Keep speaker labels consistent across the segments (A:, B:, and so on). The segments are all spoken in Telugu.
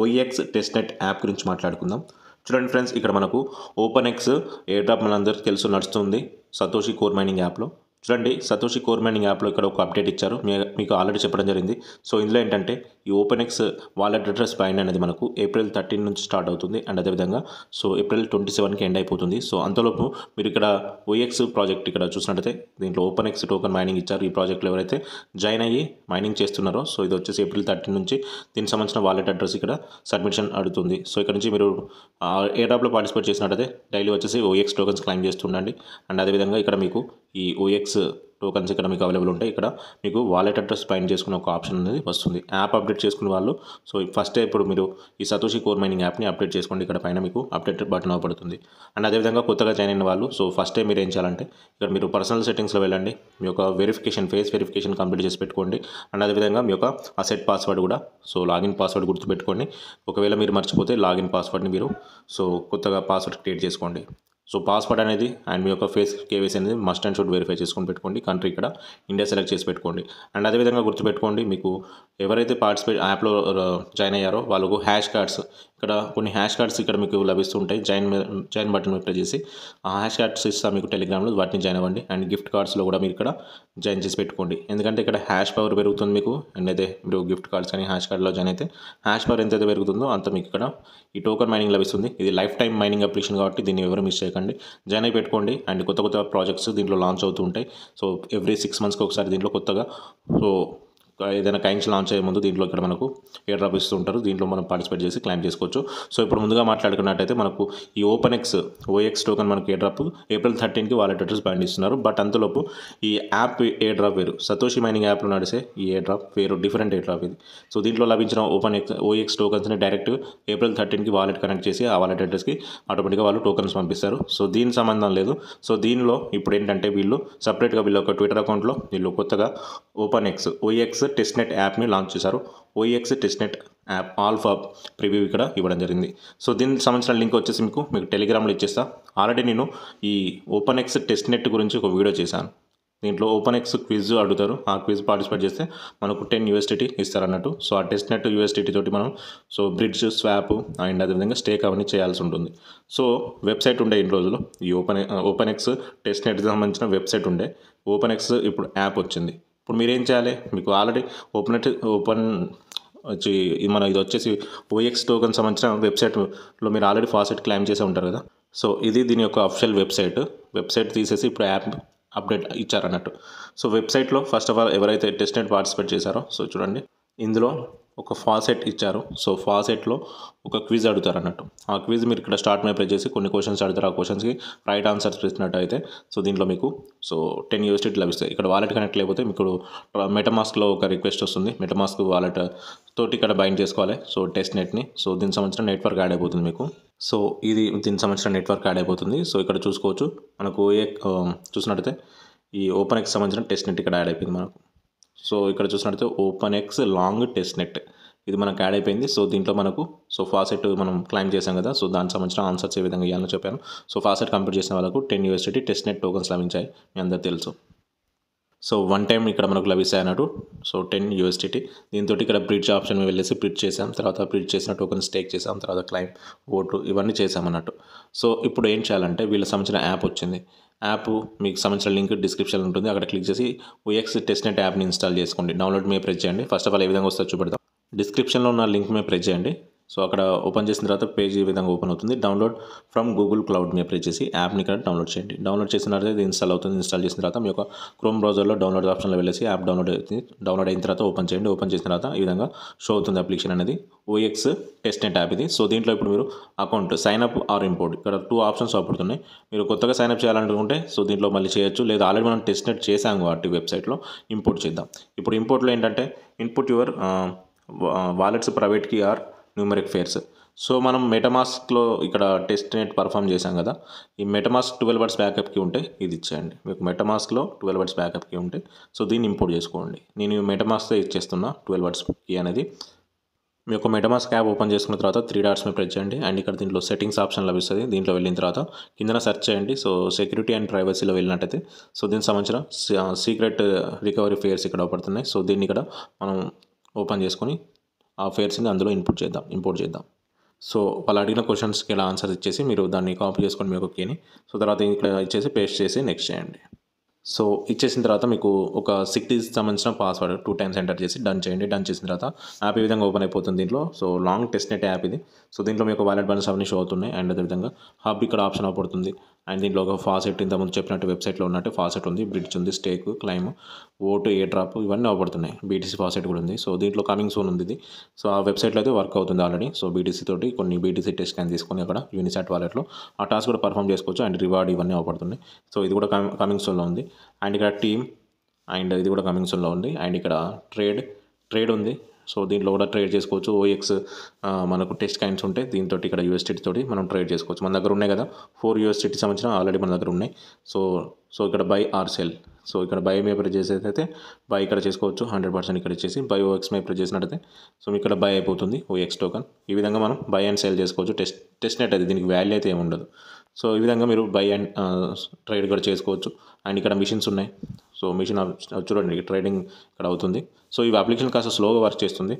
A: ఓఈఎక్స్ టెస్ట్ నెట్ యాప్ గురించి మాట్లాడుకుందాం చూడండి ఫ్రెండ్స్ ఇక్కడ మనకు ఓపెన్ ఎక్స్ ఎయిర్డ్రాప్ మనందరికీ తెలుసు నడుస్తుంది సతోషి కోర్ మైనింగ్ యాప్లో చూడండి సతోషి కోర్ మైనింగ్ యాప్లో ఇక్కడ ఒక అప్డేట్ ఇచ్చారు మీకు ఆల్రెడీ చెప్పడం జరిగింది సో ఇందులో ఏంటంటే ఈ ఓపెన్ ఎక్స్ వాలెట్ అడ్రస్ పైన అనేది మనకు ఏప్రిల్ థర్టీన్ నుంచి స్టార్ట్ అవుతుంది అండ్ అదేవిధంగా సో ఏప్రిల్ ట్వంటీ సెవెన్కి ఎండ్ అయిపోతుంది సో అంతలోపు మీరు ఇక్కడ ఓఎక్స్ ప్రాజెక్ట్ ఇక్కడ చూసినట్టయితే దీంట్లో ఓపెన్ ఎక్స్ టోకన్ మైనింగ్ ఇచ్చారు ఈ ప్రాజెక్ట్లో ఎవరైతే జాయిన్ అయ్యి మైనింగ్ చేస్తున్నారో సో ఇది వచ్చేసి ఏప్రిల్ థర్టీన్ నుంచి దీనికి సంబంధించిన వాలెట్ అడ్రస్ ఇక్కడ సబ్మిషన్ అడుగుతుంది సో ఇక్కడ నుంచి మీరు ఏడాప్లో పార్టిసిపేట్ చేసినట్టయితే డైలీ వచ్చేసి ఓఎక్స్ టోకన్స్ క్లైమ్ చేస్తుండండి అండ్ అదేవిధంగా ఇక్కడ మీకు ఈ ఓఎక్స్ టోకన్స్ ఇక్కడ మీకు అవైలబుల్ ఉంటాయి ఇక్కడ మీకు వాలెట్ అడ్రస్ పైన చేసుకునే ఒక ఆప్షన్ అనేది వస్తుంది యాప్ అప్డేట్ చేసుకునే వాళ్ళు సో ఫస్ట్ ఇప్పుడు మీరు ఈ సతోషి కోర్ మైనింగ్ యాప్ని అప్డేట్ చేసుకోండి ఇక్కడ పైన మీకు అప్డేట్ బటన్ అవపడుతుంది అండ్ అదేవిధంగా కొత్తగా జాయిన్ అయిన వాళ్ళు సో ఫస్ట్ టైం మీరు ఏం చేయాలంటే ఇక్కడ మీరు పర్సనల్ సెట్టింగ్స్లో వెళ్ళండి మీ యొక్క వెరిఫికేషన్ ఫేస్ వెరిఫికేషన్ కంప్లీట్ చేసి పెట్టుకోండి అండ్ అదేవిధంగా మీ యొక్క అసెట్ పాస్వర్డ్ కూడా సో లాగిన్ పాస్వర్డ్ గుర్తుపెట్టుకోండి ఒకవేళ మీరు మర్చిపోతే లాగిన్ పాస్వర్డ్ని మీరు సో కొత్తగా పాస్వర్డ్ క్రియేట్ చేసుకోండి సో పాస్వర్డ్ అనేది అండ్ మీ యొక్క ఫేస్ కేవైసీ అనేది మస్ట్ అండ్ షుడ్ వెరిఫై చేసుకొని పెట్టుకోండి కంట్రీ ఇక్కడ ఇండియా సెలెక్ట్ చేసి పెట్టుకోండి అండ్ అదేవిధంగా గుర్తుపెట్టుకోండి మీకు ఎవరైతే పార్టిసిపేట్ యాప్లో జాయిన్ అయ్యారో వాళ్ళకు హ్యాష్ కార్డ్స్ ఇక్కడ కొన్ని హ్యాష్ కార్డ్స్ ఇక్కడ మీకు లభిస్తుంటాయి జాయిన్ జాయిన్ బటన్ మీద చేసి ఆ హ్యాష్ కార్డ్స్ ఇస్తాను మీకు టెలిగ్రామ్లో వాటిని జాయిన్ అవ్వండి అండ్ గిఫ్ట్ కార్డ్స్లో కూడా మీరు ఇక్కడ జాయిన్ చేసి పెట్టుకోండి ఎందుకంటే ఇక్కడ హ్యాష్ పవర్ పెరుగుతుంది మీకు అండ్ అయితే మీరు గిఫ్ట్ కార్డ్స్ కానీ హ్యాష్ కార్డ్లో జాయిన్ అయితే హ్యాష్ పవర్ ఎంతైతే పెరుగుతుందో అంత మీకు ఇక్కడ ఈ టోకన్ మైనింగ్ లభిస్తుంది ఇది లైఫ్ టైమ్ మైనింగ్ అప్లికేషన్ కాబట్టి దీన్ని ఎవరు మిస్ చేయకండి మర్చిపోకండి జాయిన్ అయి పెట్టుకోండి అండ్ కొత్త కొత్త ప్రాజెక్ట్స్ దీంట్లో లాంచ్ అవుతూ ఉంటాయి సో ఎవ్రీ సిక్స్ మంత్స్కి ఒకసారి దీంట్లో కొత్తగా సో ఏదైనా కైన్స్ లాంచ్ అయ్యే ముందు దీంట్లో ఇక్కడ మనకు ఎయిర్ డ్రాప్ ఇస్తుంటారు దీంట్లో మనం పార్టిసిపేట్ చేసి క్లైమ్ చేసుకోవచ్చు సో ఇప్పుడు ముందుగా మాట్లాడుకున్నట్టయితే మనకు ఈ ఓపెన్ ఎక్స్ ఓఎక్స్ టోకన్ మనకు ఎయిర్ డ్రాప్ ఏప్రిల్ థర్టీన్కి వాలెట్ అడ్రస్ బ్యాండ్ ఇస్తున్నారు బట్ అంతలోపు ఈ యాప్ ఎయిర్ డ్రాప్ వేరు సతోషి మైనింగ్ యాప్లో నడిసే ఈ ఎయిర్ డ్రాప్ వేరు డిఫరెంట్ ఎయిర్ డ్రాప్ ఇది సో దీంట్లో లభించిన ఓపెన్ ఎక్స్ ఓఎక్స్ టోకన్స్ని డైరెక్ట్ ఏప్రిల్ థర్టీన్కి వాలెట్ కనెక్ట్ చేసి ఆ వాలెట్ అడ్రస్కి ఆటోమేటిక్గా వాళ్ళు టోకన్స్ పంపిస్తారు సో దీని సంబంధం లేదు సో దీనిలో ఇప్పుడు ఏంటంటే వీళ్ళు సపరేట్గా వీళ్ళు ఒక ట్విట్టర్ అకౌంట్లో వీళ్ళు కొత్తగా ఓపెన్ ఎక్స్ ఓఎక్స్ టెస్ట్నెట్ యాప్ని లాంచ్ చేశారు OX testnet app alpha preview ఇక్కడ ఇవ్వడం జరిగింది సో దీనికి సంబంధించిన లింక్ వచ్చేసి మీకు మీకు టెలిగ్రామ్లో ఇచ్చేస్తా ఆల్రెడీ నేను ఈ ఓపెన్ ఎక్స్ టెస్ట్నెట్ గురించి ఒక వీడియో చేశాను దీంట్లో ఓపెన్ ఎక్స్ క్విజ్ అడుగుతారు ఆ క్విజ్ పార్టిసిపేట్ చేస్తే మనకు టెన్ ఇస్తారు ఇస్తారన్నట్టు సో ఆ టెస్ట్ నెట్ యూఎస్డిటీ తోటి మనం సో బ్రిడ్జ్ స్వాప్ అండ్ అదేవిధంగా స్టేక్ అవన్నీ చేయాల్సి ఉంటుంది సో వెబ్సైట్ ఉండే ఇన్ని రోజులు ఈ ఓపెన్ ఓపెన్ ఎక్స్ టెస్ట్ నెట్కి సంబంధించిన వెబ్సైట్ ఉండే ఓపెన్ ఎక్స్ ఇప్పుడు యాప్ వచ్చింది ఇప్పుడు మీరేం చేయాలి మీకు ఆల్రెడీ ఓపెన్ ఓపెన్ వచ్చి మన ఇది వచ్చేసి ఓఎక్స్ టోకన్ సంబంధించిన వెబ్సైట్లో మీరు ఆల్రెడీ ఫాసెట్ క్లైమ్ చేసే ఉంటారు కదా సో ఇది దీని యొక్క అఫిషియల్ వెబ్సైట్ వెబ్సైట్ తీసేసి ఇప్పుడు యాప్ అప్డేట్ ఇచ్చారన్నట్టు సో వెబ్సైట్లో ఫస్ట్ ఆఫ్ ఆల్ ఎవరైతే టెస్ట్ నెట్ పార్టిసిపేట్ చేశారో సో చూడండి ఇందులో ఒక ఫాసెట్ ఇచ్చారు సో ఫాసెట్లో ఒక క్విజ్ అడుగుతారు అన్నట్టు ఆ క్విజ్ మీరు ఇక్కడ స్టార్ట్ మేపర్ చేసి కొన్ని క్వశ్చన్స్ అడుగుతారు ఆ క్వశ్చన్స్కి రైట్ ఆన్సర్స్ ఇచ్చినట్టయితే సో దీంట్లో మీకు సో టెన్ యూనివర్సిటీ లభిస్తాయి ఇక్కడ వాలెట్ కనెక్ట్ లేకపోతే మీకు మెటమాస్క్లో ఒక రిక్వెస్ట్ వస్తుంది మెటమాస్క్ వాలెట్ తోటి ఇక్కడ బైండ్ చేసుకోవాలి సో టెస్ట్ నెట్ని సో దీనికి సంబంధించిన నెట్వర్క్ యాడ్ అయిపోతుంది మీకు సో ఇది దీనికి సంబంధించిన నెట్వర్క్ యాడ్ అయిపోతుంది సో ఇక్కడ చూసుకోవచ్చు మనకు ఏ చూసినట్టయితే ఈ ఓపెన్కి సంబంధించిన టెస్ట్ నెట్ ఇక్కడ యాడ్ అయిపోయింది మనకు సో ఇక్కడ చూసినట్టయితే open X long test net ఇది మనకు యాడ్ అయిపోయింది సో దీంట్లో మనకు సో ఫాసెట్ మనం క్లైమ్ చేసాం కదా సో దానికి సంబంధించిన ఆన్సర్స్ ఏ విధంగా ఇవ్వాలని చెప్పాను సో ఫాసెట్ కంప్లీట్ చేసిన వాళ్ళకు ten university test net tokens లభించాయి మీ అందరు తెలుసు సో వన్ టైం ఇక్కడ మనకు లభిస్తాయి అన్నట్టు సో టెన్ యూఎస్టీటీ దీంతో ఇక్కడ బ్రిడ్జ్ ఆప్షన్ వెళ్ళేసి బ్రిడ్జ్ చేసాం తర్వాత బ్రిడ్జ్ చేసిన టోకెన్స్ టేక్ చేసాం తర్వాత క్లైమ్ ఓటు ఇవన్నీ చేసాం అన్నట్టు సో ఇప్పుడు ఏం చేయాలంటే వీళ్ళకి సంబంధించిన యాప్ వచ్చింది యాప్ మీకు సంబంధించిన లింక్ డిస్క్రిప్షన్ ఉంటుంది అక్కడ క్లిక్ చేసి ఓఎక్స్ టెస్ట్ నెట్ యాప్ని ఇన్స్టాల్ చేసుకోండి డౌన్లోడ్ మీద ప్రెస్ చేయండి ఫస్ట్ ఆఫ్ ఆల్ ఏ విధంగా వస్తే చూపెడతాం డిస్క్రిప్షన్లో ఉన్న లింక్ మీద ప్రెస్ చేయండి సో అక్కడ ఓపెన్ చేసిన తర్వాత పేజ్ ఈ విధంగా ఓపెన్ అవుతుంది డౌన్లోడ్ ఫ్రమ్ గూగుల్ క్లౌడ్ మీ అప్లై చేసి యాప్ని ఇక్కడ డౌన్లోడ్ చేయండి డౌన్లోడ్ చేసిన తర్వాత ఇది ఇన్స్టాల్ అవుతుంది ఇన్స్టాల్ చేసిన తర్వాత మీ యొక్క క్రోమ్ బ్రౌజర్లో డౌన్లోడ్ ఆప్షన్లో వెళ్ళేసి యాప్ డౌన్లోడ్ అవుతుంది డౌన్లోడ్ అయిన తర్వాత ఓపెన్ చేయండి ఓపెన్ చేసిన తర్వాత ఈ విధంగా షో అవుతుంది అప్లికేషన్ అనేది ఓఎక్స్ టెస్టెంట్ యాప్ ఇది సో దీంట్లో ఇప్పుడు మీరు account sign up or import ఇక్కడ టూ ఆప్షన్స్ అవుతున్నాయి మీరు కొత్తగా సైన్అప్ చేయాలనుకుంటే సో దీంట్లో మళ్ళీ చేయొచ్చు లేదా ఆల్రెడీ మనం నెట్ చేసాము కాబట్టి వెబ్సైట్లో ఇంపోర్ట్ చేద్దాం ఇప్పుడు ఇంపోర్ట్లో ఏంటంటే input your wallets private or numeric phrase so మనం మెటమాస్క్లో ఇక్కడ టెస్ట్ నెట్ పర్ఫామ్ చేశాం కదా ఈ మెటమాస్క్ ట్వెల్వ్ వర్డ్స్ బ్యాకప్కి ఉంటే ఇది ఇచ్చేయండి మీకు మెటమాస్క్లో ట్వెల్వ్ వర్డ్స్ బ్యాకప్కి ఉంటే సో దీన్ని ఇంపోర్ట్ చేసుకోండి నేను మెటమాస్క్తో ఇచ్చేస్తున్నా ట్వెల్వ్ వర్డ్స్కి అనేది మీ యొక్క మెటమాస్క్ యాప్ ఓపెన్ చేసుకున్న తర్వాత త్రీ డాట్స్ మీద ప్రెస్ చేయండి అండ్ ఇక్కడ దీంట్లో సెట్టింగ్స్ ఆప్షన్ లభిస్తుంది దీంట్లో వెళ్ళిన తర్వాత కిందన సెర్చ్ చేయండి సో సెక్యూరిటీ అండ్ ప్రైవసీలో వెళ్ళినట్టయితే సో దీనికి సంబంధించిన సీక్రెట్ రికవరీ ఫేర్స్ ఇక్కడ పడుతున్నాయి సో దీన్ని ఇక్కడ మనం ఓపెన్ చేసుకొని ఆ ఫేర్స్ని అందులో ఇన్పుట్ చేద్దాం ఇంపోర్ట్ చేద్దాం సో వాళ్ళు అడిగిన క్వశ్చన్స్కి ఇలా ఆన్సర్స్ ఇచ్చేసి మీరు దాన్ని కాపీ చేసుకొని మీకు ఓకేని సో తర్వాత ఇక్కడ ఇచ్చేసి పేస్ట్ చేసి నెక్స్ట్ చేయండి సో ఇచ్చేసిన తర్వాత మీకు ఒక సిక్టీస్ సంబంధించిన పాస్వర్డ్ టూ టైమ్స్ ఎంటర్ చేసి డన్ చేయండి డన్ చేసిన తర్వాత యాప్ ఈ విధంగా ఓపెన్ అయిపోతుంది దీంట్లో so long test net app ఇది సో దీంట్లో మీకు వాలెట్ బ్యాలెన్స్ అవన్నీ షో అవుతున్నాయి అండ్ అదేవిధంగా హబ్ ఇక్కడ ఆప్షన్ అవ్వబడుతుంది అండ్ దీంట్లో ఒక ఫాసెట్ ఇంతకుముందు చెప్పినట్టు వెబ్సైట్లో ఉన్నట్టు ఫాసెట్ ఉంది బ్రిడ్జ్ ఉంది stake claim vote airdrop ఇవన్నీ అవబడుతున్నాయి బీటీసీ ఫాసెట్ కూడా ఉంది సో దీంట్లో కమింగ్ సోన్ ఉంది ఇది సో ఆ వెబ్సైట్లో అయితే వర్క్ అవుతుంది ఆల్రెడీ సో బీటీసీ తోటి కొన్ని బీటీసీ టెస్ట్ క్యాన్ తీసుకొని అక్కడ యూనిసాట్ వాలెట్లో ఆ టాస్క్ కూడా పర్ఫామ్ చేసుకోవచ్చు అండ్ రివార్డ్ ఇవన్నీ అవబడుతున్నాయి సో ఇది కూడా కమింగ్ సోన్లో ఉంది అండ్ ఇక్కడ టీమ్ అండ్ ఇది కూడా కమింగ్ సోన్లో ఉంది అండ్ ఇక్కడ ట్రేడ్ ట్రేడ్ ఉంది సో దీంట్లో కూడా ట్రేడ్ చేసుకోవచ్చు ఓఎక్స్ మనకు టెస్ట్ కైన్స్ ఉంటాయి దీంతో ఇక్కడ యూఎస్టీటీ తోటి మనం ట్రేడ్ చేసుకోవచ్చు మన దగ్గర ఉన్నాయి కదా ఫోర్ యూఎస్టీటీ సంబంధించిన ఆల్రెడీ మన దగ్గర ఉన్నాయి సో సో ఇక్కడ బై ఆర్ సెల్ సో ఇక్కడ బై మీద ప్రెస్ చేసేదైతే బై ఇక్కడ చేసుకోవచ్చు హండ్రెడ్ పర్సెంట్ ఇక్కడ ఇచ్చేసి బై ఓఎక్స్ మీద ప్రెస్ చేసినట్టయితే సో ఇక్కడ బై అయిపోతుంది ఓఎక్స్ టోకన్ ఈ విధంగా మనం బై అండ్ సెల్ చేసుకోవచ్చు టెస్ట్ టెస్ట్ నెట్ అయితే దీనికి వాల్యూ అయితే ఏమి ఉండదు సో ఈ విధంగా మీరు బై అండ్ ట్రేడ్ కూడా చేసుకోవచ్చు అండ్ ఇక్కడ మిషన్స్ ఉన్నాయి సో మిషన్ చూడండి ట్రేడింగ్ ఇక్కడ అవుతుంది సో ఈ అప్లికేషన్ కాస్త స్లోగా వర్క్ చేస్తుంది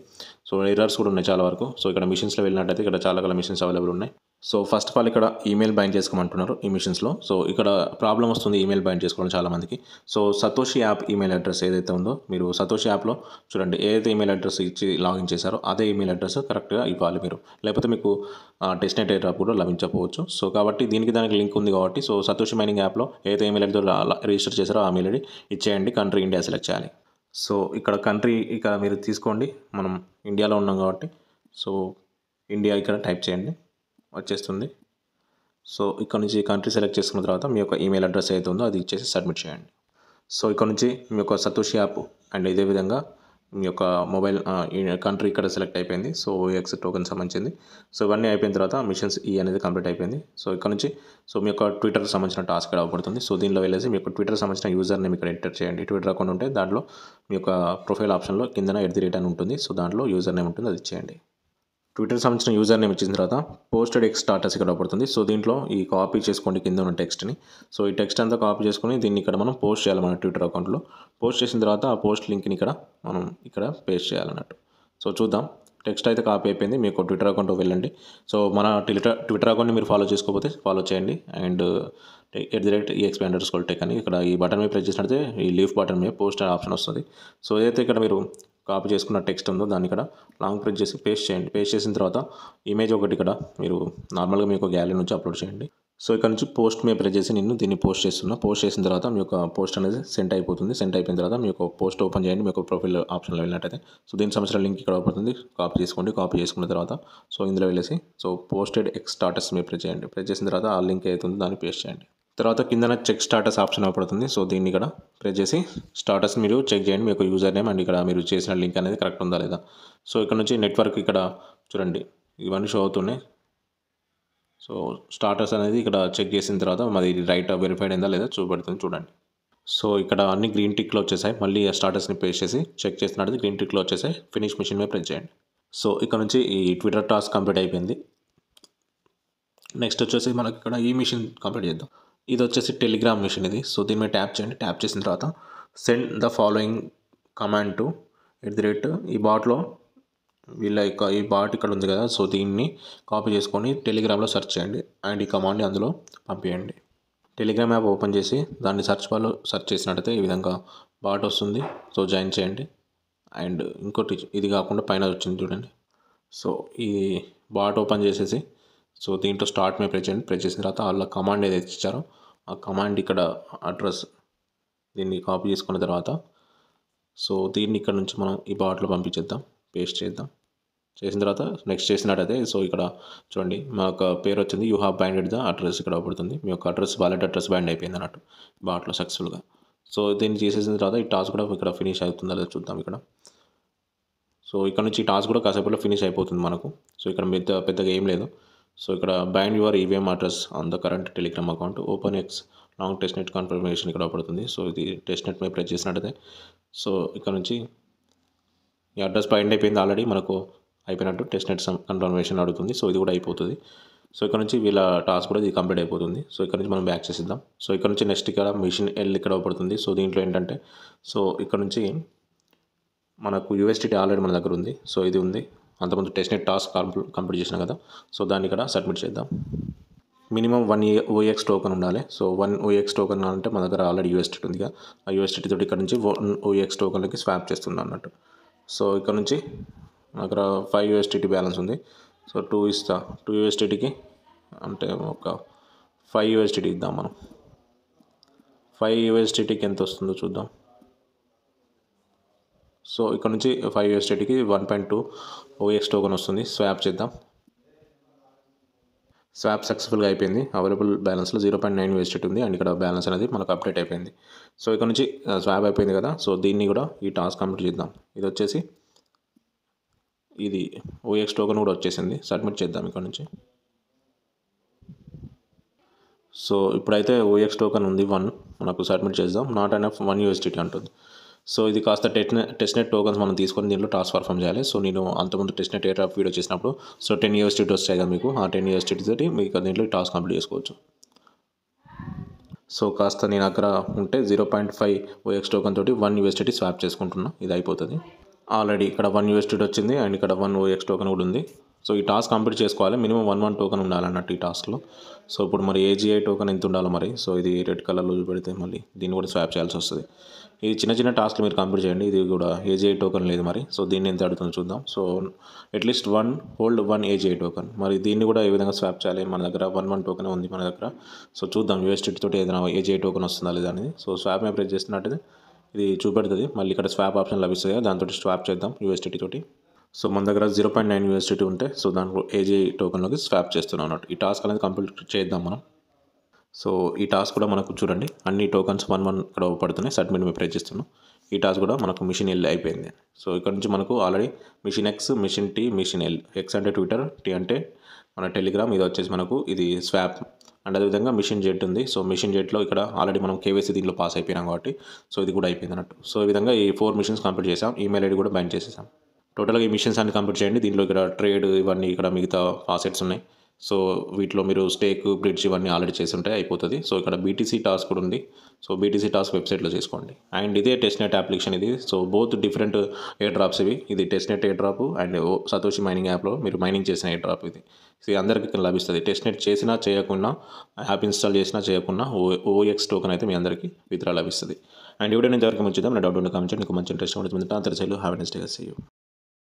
A: సో ఎర్రర్స్ కూడా ఉన్నాయి చాలా వరకు సో ఇక్కడ మిషన్స్లో వెళ్ళినట్టయితే ఇక్కడ చాలా రకాల మిషన్స్ అవైలబుల్ ఉన్నాయి సో ఫస్ట్ ఆఫ్ ఆల్ ఇక్కడ ఈమెయిల్ బైండ్ చేసుకోమంటున్నారు ఈ మిషన్స్లో సో ఇక్కడ ప్రాబ్లం వస్తుంది ఈమెయిల్ బైండ్ చేసుకోవడం చాలామందికి so Satoshi app email address ఏదైతే ఉందో మీరు సతోషి యాప్లో చూడండి ఏదైతే ఈమెయిల్ అడ్రస్ ఇచ్చి లాగిన్ చేశారో అదే ఈమెయిల్ అడ్రస్ కరెక్ట్గా ఇవ్వాలి మీరు లేకపోతే మీకు డెస్టినేట్ అయ్యేటప్పుడు లభించకపోవచ్చు సో కాబట్టి దీనికి దానికి లింక్ ఉంది కాబట్టి సో సతోషి మైనింగ్ యాప్లో ఏదైతే ఈమెయిల్ అడ్రస్ రిజిస్టర్ చేశారో ఆ మెయిల్ ఐడి ఇచ్చేయండి కంట్రీ ఇండియా సెలెక్ట్ చేయాలి సో ఇక్కడ కంట్రీ ఇక్కడ మీరు తీసుకోండి మనం ఇండియాలో ఉన్నాం కాబట్టి సో ఇండియా ఇక్కడ టైప్ చేయండి వచ్చేస్తుంది సో ఇక్కడ నుంచి కంట్రీ సెలెక్ట్ చేసుకున్న తర్వాత మీ యొక్క ఈమెయిల్ అడ్రస్ ఏదైతే ఉందో అది ఇచ్చేసి సబ్మిట్ చేయండి సో ఇక్కడ నుంచి మీ యొక్క సతోషి యాప్ అండ్ ఇదే విధంగా మీ యొక్క మొబైల్ కంట్రీ ఇక్కడ సెలెక్ట్ అయిపోయింది సో ఓఎక్స్ టోకెన్ సంబంధించింది సో ఇవన్నీ అయిపోయిన తర్వాత మిషన్స్ ఈ e అనేది కంప్లీట్ అయిపోయింది సో ఇక్కడ నుంచి సో మీ యొక్క ట్విట్టర్ సంబంధించిన టాస్క్ ఇక్కడ అవబడుతుంది సో దీనిలో వెళ్ళేసి మీ యొక్క ట్విట్టర్ సంబంధించిన యూజర్ని మీకు ఇక్కడ ఎంటర్ చేయండి ట్విట్టర్ అకౌంట్ ఉంటే దాంట్లో మీ యొక్క ప్రొఫైల్ ఆప్షన్లో కిందన ఎట్ రేట్ అని ఉంటుంది సో దాంట్లో యూజర్ నేమ్ ఉంటుంది అది చేయండి ట్విట్టర్ సంబంధించిన యూజర్ నేమ్ ఇచ్చిన తర్వాత పోస్టెడ్ ఎక్స్ స్టాటస్ ఇక్కడ పడుతుంది సో దీంట్లో ఈ కాపీ చేసుకోండి కింద ఉన్న టెక్స్ట్ని సో ఈ టెక్స్ట్ అంతా కాపీ చేసుకొని దీన్ని ఇక్కడ మనం పోస్ట్ చేయాలి మన ట్విట్టర్ అకౌంట్లో పోస్ట్ చేసిన తర్వాత ఆ పోస్ట్ లింక్ని ఇక్కడ మనం ఇక్కడ పేస్ట్ చేయాలన్నట్టు సో చూద్దాం టెక్స్ట్ అయితే కాపీ అయిపోయింది మీకు ట్విట్టర్ అకౌంట్ వెళ్ళండి సో మన ట్విట్టర్ ట్విట్టర్ అకౌంట్ని మీరు ఫాలో చేసుకోకపోతే ఫాలో చేయండి అండ్ ఎట్ ది రేట్ ఈ ఎక్స్పెండర్స్ కోల్ టెక్ అని ఇక్కడ ఈ బటన్ మీద ప్రెస్ చేసినట్టు ఈ లీఫ్ బటన్ మీద పోస్ట్ ఆప్షన్ వస్తుంది సో ఏదైతే ఇక్కడ మీరు కాపీ చేసుకున్న టెక్స్ట్ ఉందో దాన్ని ఇక్కడ లాంగ్ ప్రింట్ చేసి పేస్ట్ చేయండి పేస్ట్ చేసిన తర్వాత ఇమేజ్ ఒకటి ఇక్కడ మీరు నార్మల్గా మీకు గ్యాలరీ నుంచి అప్లోడ్ చేయండి సో ఇక్కడ నుంచి పోస్ట్ మీ ప్రెస్ చేసి నేను దీన్ని పోస్ట్ చేస్తున్నా పోస్ట్ చేసిన తర్వాత మీ యొక్క పోస్ట్ అనేది సెంట్ అయిపోతుంది సెంట్ అయిపోయిన తర్వాత మీ యొక్క పోస్ట్ ఓపెన్ చేయండి మీ యొక్క ప్రొఫైల్ ఆప్షన్లో వెళ్ళినట్టయితే సో దీని సంవత్సరం లింక్ ఇక్కడ అవుతుంది కాపీ చేసుకోండి కాపీ చేసుకున్న తర్వాత సో ఇందులో వెళ్ళేసి సో పోస్టెడ్ ఎక్స్ స్టాటస్ మీ ప్రెస్ చేయండి ప్రెస్ చేసిన తర్వాత ఆ లింక్ అవుతుంది దాన్ని పేస్ట్ చేయండి తర్వాత కిందన చెక్ స్టాటస్ ఆప్షన్ అవపడుతుంది సో దీన్ని ఇక్కడ ప్రెస్ చేసి స్టాటస్ మీరు చెక్ చేయండి మీకు యూజర్ నేమ్ అండ్ ఇక్కడ మీరు చేసిన లింక్ అనేది కరెక్ట్ ఉందా లేదా సో ఇక్కడ నుంచి నెట్వర్క్ ఇక్కడ చూడండి ఇవన్నీ షో అవుతున్నాయి సో స్టాటస్ అనేది ఇక్కడ చెక్ చేసిన తర్వాత మాది రైట్ వెరిఫైడ్ అయిందా లేదా చూపెడుతుంది చూడండి సో ఇక్కడ అన్ని గ్రీన్ టిక్లో వచ్చేసాయి మళ్ళీ ఆ స్టాటస్ని పేస్ చేసి చెక్ చేసినట్టు గ్రీన్ టిక్లో వచ్చేసాయి ఫినిష్ మిషన్ మీద ప్రెస్ చేయండి సో ఇక్కడ నుంచి ఈ ట్విట్టర్ టాస్క్ కంప్లీట్ అయిపోయింది నెక్స్ట్ వచ్చేసి మనకి ఇక్కడ ఈ మిషన్ కంప్లీట్ చేద్దాం ఇది వచ్చేసి టెలిగ్రామ్ మిషన్ ఇది సో దీని మీద ట్యాప్ చేయండి ట్యాప్ చేసిన తర్వాత send the following command to at the rate ఈ బాట్లో వీళ్ళ యొక్క ఈ బాట్ ఇక్కడ ఉంది కదా సో దీన్ని కాపీ చేసుకొని టెలిగ్రామ్లో సెర్చ్ చేయండి అండ్ ఈ కమాండ్ని అందులో పంపించండి టెలిగ్రామ్ యాప్ ఓపెన్ చేసి దాన్ని సెర్చ్ బాల్లో సెర్చ్ చేసినట్టయితే ఈ విధంగా బాట్ వస్తుంది సో జాయిన్ చేయండి అండ్ ఇంకోటి ఇది కాకుండా పైన వచ్చింది చూడండి సో ఈ బాట్ ఓపెన్ చేసేసి సో దీంట్లో స్టార్ట్ మే ప్రెస్ చేయండి ప్రెస్ చేసిన తర్వాత వాళ్ళ కమాండ్ ఏదైతే ఇచ్చారో ఆ కమాండ్ ఇక్కడ అడ్రస్ దీన్ని కాపీ చేసుకున్న తర్వాత సో దీన్ని ఇక్కడ నుంచి మనం ఈ బాట్లో పంపించేద్దాం పేస్ట్ చేద్దాం చేసిన తర్వాత నెక్స్ట్ చేసినట్టయితే సో ఇక్కడ చూడండి మా యొక్క పేరు వచ్చింది you have binded the address ఇక్కడ పడుతుంది మీ యొక్క అడ్రస్ వాలెట్ అడ్రస్ బైండ్ అయిపోయింది అన్నట్టు బాట్లో సక్సెస్ఫుల్గా సో దీన్ని చేసేసిన తర్వాత ఈ టాస్క్ కూడా ఇక్కడ ఫినిష్ అవుతుందా లేదా చూద్దాం ఇక్కడ సో ఇక్కడ నుంచి ఈ టాస్క్ కూడా కాసేపట్లో ఫినిష్ అయిపోతుంది మనకు సో ఇక్కడ పెద్ద పెద్దగా ఏం లేదు సో ఇక్కడ bind your EVM address on the current Telegram account open X long test net confirmation ఇక్కడ పడుతుంది సో ఇది టెస్ట్ నెట్ మీద ప్రెస్ చేసినట్టయితే సో ఇక్కడ నుంచి ఈ అడ్రస్ బైండ్ అయిపోయింది ఆల్రెడీ మనకు అయిపోయినట్టు టెస్ట్ నెట్ కన్ఫర్మేషన్ అడుగుతుంది సో ఇది కూడా అయిపోతుంది సో ఇక్కడ నుంచి వీళ్ళ టాస్క్ కూడా ఇది కంప్లీట్ అయిపోతుంది సో ఇక్కడ నుంచి మనం బ్యాక్ చేసిద్దాం సో ఇక్కడ నుంచి నెక్స్ట్ ఇక్కడ మిషన్ ఎల్ ఇక్కడ పడుతుంది సో దీంట్లో ఏంటంటే సో ఇక్కడ నుంచి మనకు యూఎస్టీటీ ఆల్రెడీ మన దగ్గర ఉంది సో ఇది ఉంది అంతకుముందు టెస్ట్ నెట్ టాస్క్ కంప్లీట్ చేసినా కదా సో దాన్ని ఇక్కడ సబ్మిట్ చేద్దాం మినిమం వన్ ఓఎక్స్ టోకన్ ఉండాలి సో వన్ ఓఎక్స్ టోకన్ అంటే మన దగ్గర ఆల్రెడీ యూఎస్టీ ఉంది కదా ఆ యూఎస్టీ తోటి ఇక్కడ నుంచి వన్ ఓఎక్స్ టోకన్లకి స్వాప్ చేస్తుంది అన్నట్టు సో ఇక్కడ నుంచి అక్కడ ఫైవ్ యూఎస్టీటీ బ్యాలెన్స్ ఉంది సో టూ ఇస్తా టూ యూఎస్టీటీకి అంటే ఒక ఫైవ్ యూఎస్టీటీ ఇద్దాం మనం ఫైవ్ యూఎస్టీటీకి ఎంత వస్తుందో చూద్దాం సో ఇక్కడ నుంచి ఫైవ్ యూఎస్టీకి one point two OX token వస్తుంది స్వాప్ చేద్దాం స్వాప్ సక్సెస్ఫుల్గా అయిపోయింది అవైలబుల్ బ్యాలెన్స్లో జీరో పాయింట్ నైన్ వేస్ట్ ఉంది అండ్ ఇక్కడ బ్యాలెన్స్ అనేది మనకు అప్డేట్ అయిపోయింది సో ఇక్కడ నుంచి స్వాప్ uh, అయిపోయింది కదా సో దీన్ని కూడా ఈ టాస్క్ కంప్లీట్ చేద్దాం ఇది వచ్చేసి ఇది ఓఎక్స్ టోకన్ e కూడా వచ్చేసింది సబ్మిట్ చేద్దాం ఇక్కడ నుంచి సో ఇప్పుడైతే ఓఎక్స్ టోకన్ e ఉంది వన్ మనకు సబ్మిట్ చేద్దాం నాట్ హాఫ్ వన్ యూఎస్టీటీ అంటుంది సో ఇది కాస్త టెస్ట్నెట్ టెస్ట్నెట్ టోకన్స్ మనం తీసుకొని దీంట్లో టాస్క్ పర్ఫామ్ చేయాలి సో నేను అంతకుముందు టెస్ట్నెట్ ఎయిర్ ఆఫ్ వీడియో చేసినప్పుడు సో టెన్ ఇయర్స్ స్టేట్ వస్తాయి కదా మీకు ఆ టెన్ ఇయర్స్ స్టేట్ తోటి మీకు దీంట్లో టాస్క్ కంప్లీట్ చేసుకోవచ్చు సో కాస్త నేను అక్కడ ఉంటే zero point five OX token తోటి వన్ యూఎస్టీ స్వాప్ చేసుకుంటున్నాను ఇది అయిపోతుంది ఆల్రెడీ ఇక్కడ వన్ యూఎస్టీ వచ్చింది అండ్ ఇక్కడ వన్ ఓఎక్స్ టోకన్ కూడా ఉంది సో ఈ టాస్క్ కంప్లీట్ చేసుకోవాలి మినిమం వన్ వన్ టోకన్ ఉండాలన్నట్టు ఈ టాస్క్లో సో ఇప్పుడు మరి ఏజీఐ టోకెన్ ఎంత ఉండాలి మరి సో ఇది రెడ్ కలర్లో పెడితే మళ్ళీ దీన్ని కూడా స్వాప్ చేయాల్సి వస్తుంది ఈ చిన్న చిన్న టాస్క్లు మీరు కంప్లీట్ చేయండి ఇది కూడా ఏజీఐ టోకెన్ లేదు మరి సో దీన్ని ఎంత అడుగుతుందో చూద్దాం so at least one hold one AGI token మరి దీన్ని కూడా ఏ విధంగా స్వాప్ చేయాలి మన దగ్గర వన్ వన్ టోకెన్ ఉంది మన దగ్గర సో చూద్దాం యూఎస్టీ తోటి ఏదైనా ఏజీఐ టోకెన్ వస్తుందా లేదా అనేది సో స్వాప్ మేము ప్రెస్ చేస్తున్నట్టు ఇది చూపెడుతుంది మళ్ళీ ఇక్కడ స్వాప్ ఆప్షన్ లభిస్తుంది దాంతో స్వాప్ చేద్దాం యూఎస్టీ తోటి సో మన దగ్గర జీరో పాయింట్ నైన్ యూనివర్సిటీ ఉంటే సో దాంట్లో ఏజీ టోకెన్లోకి స్వాప్ చేస్తున్నాం అన్నట్టు ఈ టాస్క్ అనేది కంప్లీట్ చేద్దాం మనం సో ఈ టాస్క్ కూడా మనకు చూడండి అన్ని టోకన్స్ వన్ వన్ ఇక్కడ పడుతున్నాయి సబ్మిట్ మేము ప్రే ఈ టాస్క్ కూడా మనకు మిషన్ ఎల్ అయిపోయింది సో ఇక్కడ నుంచి మనకు already mission X mission T mission L X అంటే ట్విట్టర్ టీ అంటే మన టెలిగ్రామ్ ఇది వచ్చేసి మనకు ఇది స్వాప్ అండ్ అదేవిధంగా మిషన్ జెట్ ఉంది సో మిషన్ జెట్లో ఇక్కడ ఆల్రెడీ మనం కేవైసీ దీంట్లో పాస్ అయిపోయినాం కాబట్టి సో ఇది కూడా అయిపోయింది అన్నట్టు సో ఈ విధంగా ఈ ఫోర్ మిషన్స్ కంప్లీట్ చేసాం ఈమెయిల్ ఐడి కూడా బ్యాన్ చేసేసాం టోటల్గా ఈ మిషన్స్ అన్ని కంప్లీట్ చేయండి దీనిలో ఇక్కడ ట్రేడ్ ఇవన్నీ ఇక్కడ మిగతా ఫాసెట్స్ ఉన్నాయి సో వీటిలో మీరు స్టేక్ బ్రిడ్జ్ ఇవన్నీ ఆల్రెడీ చేసి ఉంటే అయిపోతుంది సో ఇక్కడ బీటీసీ టాస్క్ కూడా ఉంది సో బీటీసీ టాస్క్ వెబ్సైట్లో చేసుకోండి అండ్ ఇదే టెస్ట్నెట్ అప్లికేషన్ ఇది so both different air drops ఇవి ఇది testnet air drop and Satoshi mining యాప్లో మీరు మైనింగ్ చేసిన ఎయిర్ డ్రాప్ ఇది ఇది అందరికీ లభిస్తుంది టెస్ట్నెట్ చేసినా చేయకుండా యాప్ ఇన్స్టాల్ చేసినా చేయకుండా ఓ ఓఎక్స్ టోకన్ అయితే మీ అందరికీ విత్డ్రా లభిస్తుంది అండ్ ఇవిడే నేను ఇంతవరకు ముంచుదాం నా డౌట్ ఉండే కామెంట్ మీకు మంచి ఇంట్రెస్ట్ ఉంటుంది అంతర్చేలు హ్యావ్ నెక్స్ట్ డే సీ